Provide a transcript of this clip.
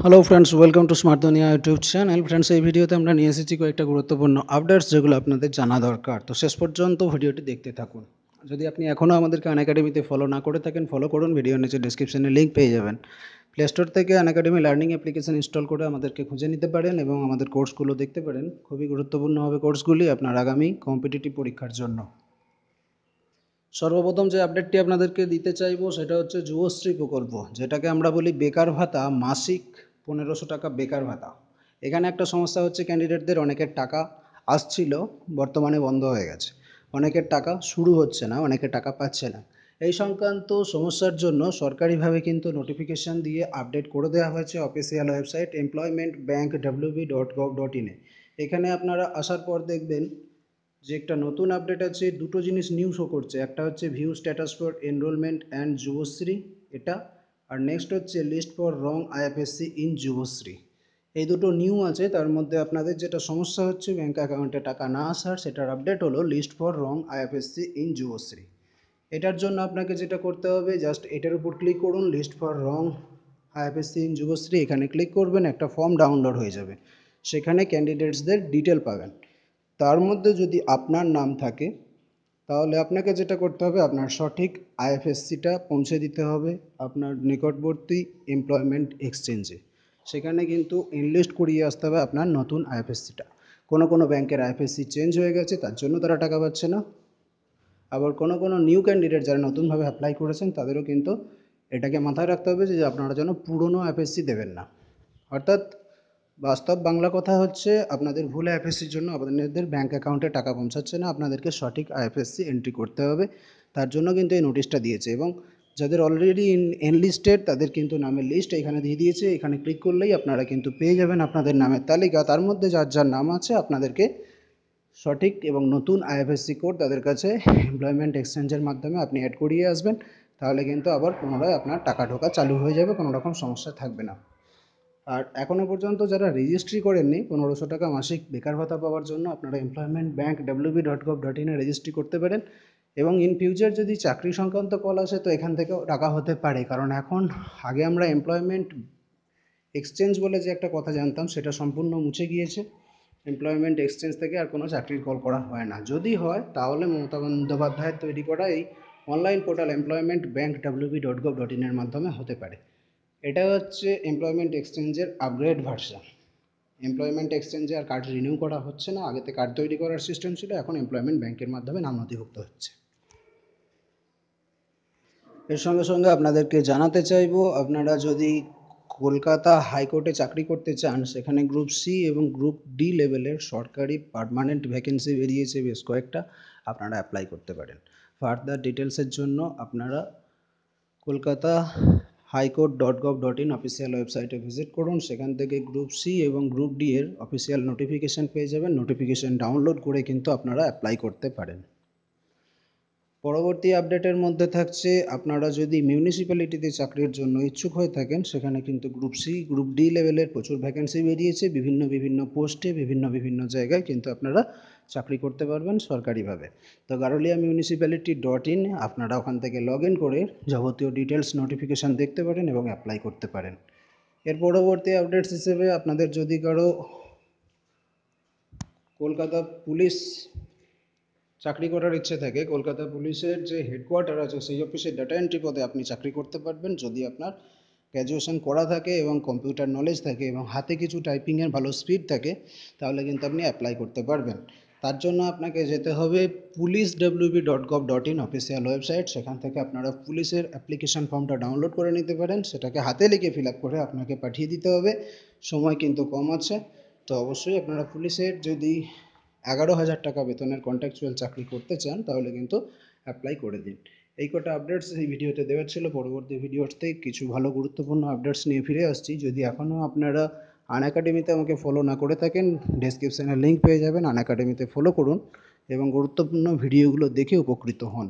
hello friends welcome to smart Duniya YouTube channel friends এই ভিডিওতে আমরা নিয়ে এসেছি কয়েকটা গুরুত্বপূর্ণ আপডেটস যেগুলো আপনাদের জানা দরকার তো শেষ পর্যন্ত ভিডিওটি দেখতে থাকুন যদি আপনি এখনও আমাদেরকে আন একাডেমিতে ফলো না করে থাকেন ফলো করুন ভিডিওর নিচে ডিসক্রিপশানে লিঙ্ক পেয়ে যাবেন প্লে স্টোর থেকে Unacademy learning application install করে আমাদেরকে খুঁজে নিতে পারেন এবং আমাদের কোর্সগুলো দেখতে পারেন খুবই গুরুত্বপূর্ণ হবে কোর্সগুলি আপনার আগামী কম্পিটিটিভ পরীক্ষার জন্য সর্বপ্রথম যে আপডেটটি আপনাদেরকে দিতে চাইবো সেটা হচ্ছে যুবশ্রী প্রকল্প যেটাকে আমরা বলি বেকার ভাতা মাসিক পনেরোশো টাকা বেকার ভাতা এখানে একটা সমস্যা হচ্ছে ক্যান্ডিডেটদের অনেকের টাকা আসছিল বর্তমানে বন্ধ হয়ে গেছে অনেকের টাকা শুরু হচ্ছে না অনেকে টাকা পাচ্ছে না এই সংক্রান্ত সমস্যার জন্য সরকারিভাবে কিন্তু নোটিফিকেশান দিয়ে আপডেট করে দেওয়া হয়েছে official website employment bank WB dot gov dot ইনে এখানে আপনারা আসার পর দেখবেন যে একটা নতুন আপডেট আছে দুটো জিনিস নিউ শো করছে একটা হচ্ছে view status for enrollment and Yuvashree এটা আর নেক্সট হচ্ছে list for wrong IFSC in Yuvashree এই দুটো নিউ আছে তার মধ্যে আপনাদের যেটা সমস্যা হচ্ছে ব্যাঙ্ক অ্যাকাউন্টে টাকা না আসার সেটার আপডেট হলো list for wrong IFSC in Yuvashree এটার জন্য আপনাকে যেটা করতে হবে জাস্ট এটার উপর ক্লিক করুন list for wrong IFSC in Yuvashree এখানে ক্লিক করবেন একটা ফর্ম ডাউনলোড হয়ে যাবে সেখানে ক্যান্ডিডেটসদের ডিটেল পাবেন তার মধ্যে যদি আপনার নাম থাকে তাহলে আপনাকে যেটা করতে হবে আপনার সঠিক আইএফএসসিটা পৌঁছে দিতে হবে আপনার নিকটবর্তী এমপ্লয়মেন্ট এক্সচেঞ্জে সেখানে কিন্তু ইনলিস্ট করিয়ে আসতে হবে আপনার নতুন আইএফএসসিটা কোনো কোনো ব্যাংকের আইএফএসসি চেঞ্জ হয়ে গেছে তার জন্য তারা টাকা পাচ্ছে না আবার কোনো কোনো নিউ ক্যান্ডিডেট যারা নতুনভাবে অ্যাপ্লাই করেছেন তাদেরও কিন্তু এটাকে মাথায় রাখতে হবে যে আপনারা যেন পুরনো আইএফএসসি দেবেন না অর্থাৎ বাস্তব বাংলা কথা হচ্ছে আপনাদের ভুল আইএফএসসির জন্য আপনাদের ব্যাঙ্ক অ্যাকাউন্টে টাকা পৌঁছাচ্ছে না আপনাদেরকে সঠিক আইএফএসসি এন্ট্রি করতে হবে তার জন্য কিন্তু এই নোটিশটা দিয়েছে এবং যাদের অলরেডি ইন এনলিস্টেড তাদের কিন্তু নামের লিস্ট এখানে দিয়ে দিয়েছে এখানে ক্লিক করলেই আপনারা কিন্তু পেয়ে যাবেন আপনাদের নামের তালিকা তার মধ্যে যার যার নাম আছে আপনাদেরকে সঠিক এবং নতুন আইএফএসসি কোড তাদের কাছে এমপ্লয়মেন্ট এক্সচেঞ্জের মাধ্যমে আপনি অ্যাড করিয়ে আসবেন তাহলে কিন্তু আবার পুনরায় আপনার টাকা ঢোকা চালু হয়ে যাবে কোনো রকম সমস্যা থাকবে না আর এখনও পর্যন্ত যারা রেজিস্ট্রি করেননি পনেরোশো টাকা মাসিক বেকার ভাতা পাওয়ার জন্য আপনারা employment bank WB dot gov dot ইনে রেজিস্ট্রি করতে পারেন এবং ইন ফিউচার যদি চাকরি সংক্রান্ত কল আসে তো এখান থেকেও টাকা হতে পারে কারণ এখন আগে আমরা এমপ্লয়মেন্ট এক্সচেঞ্জ বলে যে একটা কথা জানতাম সেটা সম্পূর্ণ মুছে গিয়েছে এমপ্লয়মেন্ট এক্সচেঞ্জ থেকে আর কোনো চাকরির কল করা হয় না যদি হয় তাহলে মমতা বন্দ্যোপাধ্যায়ের তৈরি করা এই online portal employment bank WB dot gov dot ইনের মাধ্যমে হতে পারে এটা হচ্ছে এমপ্লয়মেন্ট এক্সচেঞ্জের আপগ্রেড ভার্সন এমপ্লয়মেন্ট এক্সচেঞ্জে আর কার্ড রিনিউ করা হচ্ছে না আগেতে কার্ড তৈরি করার সিস্টেম ছিল এখন এমপ্লয়মেন্ট ব্যাংকের মাধ্যমে নাম নথিভুক্ত হচ্ছে এর সঙ্গে সঙ্গে আপনাদেরকে জানাতে চাইব আপনারা যদি কলকাতা হাইকোর্টে চাকরি করতে চান সেখানে গ্রুপ সি এবং গ্রুপ ডি লেভেলের সরকারি পারমানেন্ট ভ্যাকেন্সি বেরিয়েছে বেশ কয়েকটা আপনারা অ্যাপ্লাই করতে পারেন ফার্দার ডিটেলসের জন্য আপনারা Kolkata high court dot gov dot in official ওয়েবসাইটে ভিজিট করুন সেখান থেকে গ্রুপ সি এবং গ্রুপ ডি এর অফিসিয়াল নোটিফিকেশান পেয়ে যাবেন নোটিফিকেশান ডাউনলোড করে কিন্তু আপনারা অ্যাপ্লাই করতে পারেন পরবর্তী আপডেটের মধ্যে থাকছে আপনারা যদি মিউনিসিপ্যালিটিতে চাকরির জন্য ইচ্ছুক হয়ে থাকেন সেখানে কিন্তু গ্রুপ সি গ্রুপ ডি লেভেলের প্রচুর ভ্যাকেন্সি বেরিয়েছে বিভিন্ন বিভিন্ন পোস্টে বিভিন্ন বিভিন্ন জায়গায় কিন্তু আপনারা চাকরি করতে পারবেন সরকারিভাবে তো গারুলিয়া মিউনিসিপ্যালিটি ডট ইন আপনারা ওখান থেকে লগ ইন করে যাবতীয় ডিটেলস নোটিফিকেশান দেখতে পারেন এবং অ্যাপ্লাই করতে পারেন এর পরবর্তী আপডেটস হিসেবে আপনাদের যদি কারো কলকাতা পুলিশ চাকরি করার ইচ্ছে থাকে কলকাতা পুলিশের যে হেডকোয়ার্টার আছে সেই অফিসে ডাটা এন্ট্রি পদে আপনি চাকরি করতে পারবেন যদি আপনার গ্র্যাজুয়েশন করা থাকে এবং কম্পিউটার নলেজ থাকে এবং হাতে কিছু টাইপিংয়ের ভালো স্পিড থাকে তাহলে কিন্তু আপনি অ্যাপ্লাই করতে পারবেন তার জন্য আপনাকে যেতে হবে police WB dot gov dot in official website সেখান থেকে আপনারা পুলিশের অ্যাপ্লিকেশান ফর্মটা ডাউনলোড করে নিতে পারেন সেটাকে হাতে লিখে ফিল আপ করে আপনাকে পাঠিয়ে দিতে হবে সময় কিন্তু কম আছে তো অবশ্যই আপনারা পুলিশের যদি এগারো হাজার টাকা বেতনের কন্ট্রাকচুয়াল চাকরি করতে চান তাহলে কিন্তু অ্যাপ্লাই করে দিন এই কটা আপডেটস এই ভিডিওতে দেওয়ার ছিল পরবর্তী ভিডিওতে কিছু ভালো গুরুত্বপূর্ণ আপডেটস নিয়ে ফিরে আসছি যদি এখনও আপনারা আন অ্যাকাডেমিতে আমাকে ফলো না করে থাকেন ডেসক্রিপশানে লিঙ্ক পেয়ে যাবেন আন অ্যাকাডেমিতে ফলো করুন এবং গুরুত্বপূর্ণ ভিডিওগুলো দেখে উপকৃত হন